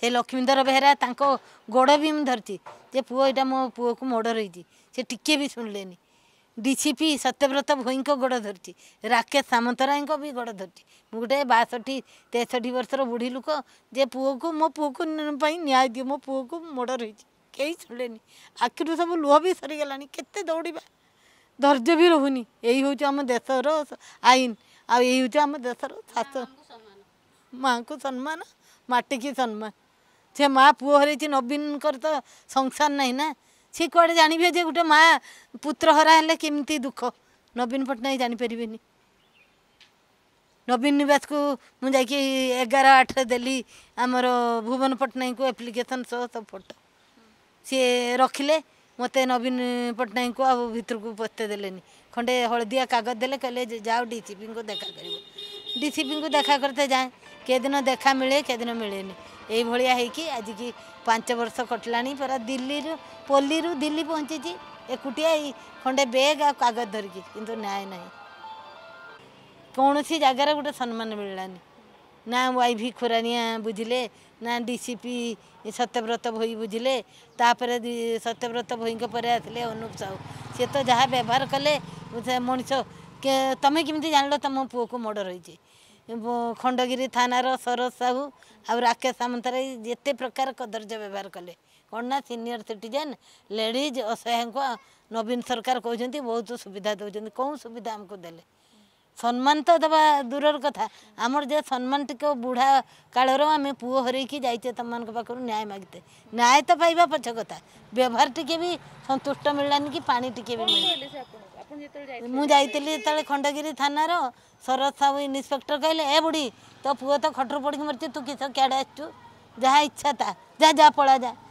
ସେ ଲକ୍ଷ୍ମୀଧର ବେହେରା ତାଙ୍କ ଗୋଡ଼ ବି ମୁଁ ଧରିଛି ଯେ ପୁଅ ଏଇଟା ମୋ ପୁଅକୁ ମୋଡ଼ ରହିଛି ସେ ଟିକିଏ ବି ଶୁଣିଲେନି ଡି ସି ପି ସତ୍ୟବ୍ରତ ଭୋଇଙ୍କ ଗୋଡ଼ ଧରିଛି ରାକେଶ ସାମନ୍ତରାୟଙ୍କ ବି ଗୋଡ଼ ଧରିଛି ମୁଁ ଗୋଟେ ବାଷଠି ତେଷଠି ବର୍ଷର ବୁଢ଼ୀ ଲୋକ ଯେ ପୁଅକୁ ମୋ ପୁଅକୁ ପାଇଁ ନ୍ୟାୟ ଦିଏ ମୋ ପୁଅକୁ ମୋଡ଼ ରହିଛି କେହି ଶୁଣିଲେନି ଆଖିରୁ ସବୁ ଲୁହ ବି ସରିଗଲାଣି କେତେ ଦୌଡ଼ିବା ଧୈର୍ଯ୍ୟ ବି ରହୁନି ଏଇ ହେଉଛି ଆମ ଦେଶର ଆଇନ ଆଉ ଏଇ ହେଉଛି ଆମ ଦେଶର ଶାସନ ମାଆଙ୍କୁ ସମ୍ମାନ ମାଟିକି ସମ୍ମାନ ସେ ମାଆ ପୁଅ ହରାଇଛି ନବୀନଙ୍କର ତ ସଂସାର ନାହିଁ ନା ସେ କୁଆଡ଼େ ଜାଣିବେ ଯେ ଗୋଟେ ମାଆ ପୁତ୍ର ହରା ହେଲେ କେମିତି ଦୁଃଖ ନବୀନ ପଟ୍ଟନାୟକ ଜାଣିପାରିବେନି ନବୀନ ନିବାସକୁ ମୁଁ ଯାଇକି ଏଗାର ଆଠରେ ଦେଲି ଆମର ଭୁବନ ପଟ୍ଟନାୟକଙ୍କୁ ଆପ୍ଲିକେସନ୍ ସହ ସବୁ ଫଟୋ ସିଏ ରଖିଲେ ମୋତେ ନବୀନ ପଟ୍ଟନାୟକଙ୍କୁ ଆଉ ଭିତରକୁ ପତେ ଦେଲେନି ଖଣ୍ଡେ ହଳଦିଆ କାଗଜ ଦେଲେ କହିଲେ ଯାଅ ଡିସିପିଙ୍କୁ ଦେଖା କରିବ ଡିସିପିଙ୍କୁ ଦେଖା କରିତେ ଯାଏ କେଦିନ ଦେଖା ମିଳେ କେଦିନ ମିଳେନି की पांच वर्ष कटला पल्ली दल पहचिचि एुटिया खे ब्याग आगज धरिक नाय नै कमसी जगार खुरानिया सम्िया ना डीसीपी सत्यव्रत भइ बुझि त सत्यव्रत भइको पर अनुप साहु सि तो जहाँ व्यवहार कले मनिस तम के जाँलो त म को मर्डर हुन्छ खंडगिरी थाना सरोज साहू आउ राकेश सामंतराय जिते प्रकार कदर्ज व्यवहार कले कौन ना सीनियर सिटीजन लेडीज असहाय को नवीन सरकार कहते बहुत सुविधा दौरान कौन सुविधा आमको दे সম্মান তো দেওয়া দূরের কথা আমার যে সম্মানটিকে বুড়া কালর আমি পুয় হরাইকি যাইছে তোমার পাখু ন্যায় মাগিতে ন্যায় তো পাইবা পছ কথা ব্যবহার টিকে বি সন্তুষ্ট মিলানি কি পানি টিকে বি ମୁଁ ଯାଇଥିଲି ଯେତେବେଳେ ଖଣ୍ଡଗିରି ଥାନାର ଶରତ ସାହୁ ଇନ୍ସପେକ୍ଟର କହିଲେ ଏ ବୁଢ଼ୀ ତୋ ପୁଅ ତ ଖଟରୁ ପଡ଼ିକି ମରିଛି ତୁ କିସ କ୍ୟାଡ଼େ ଆସିଛୁ ଯାହା ଇଚ୍ଛା ତା ଯା ଯା ପଳା ଯା